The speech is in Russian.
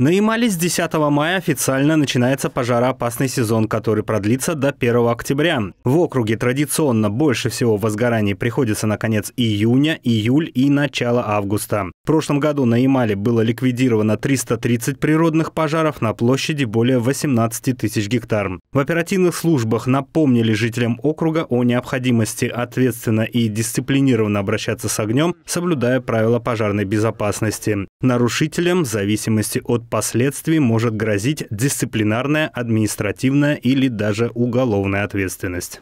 На Ямале с 10 мая официально начинается пожароопасный сезон, который продлится до 1 октября. В округе традиционно больше всего возгораний приходится на конец июня, июль и начало августа прошлом году на Ямале было ликвидировано 330 природных пожаров на площади более 18 тысяч гектар. В оперативных службах напомнили жителям округа о необходимости ответственно и дисциплинированно обращаться с огнем, соблюдая правила пожарной безопасности. Нарушителям в зависимости от последствий может грозить дисциплинарная, административная или даже уголовная ответственность.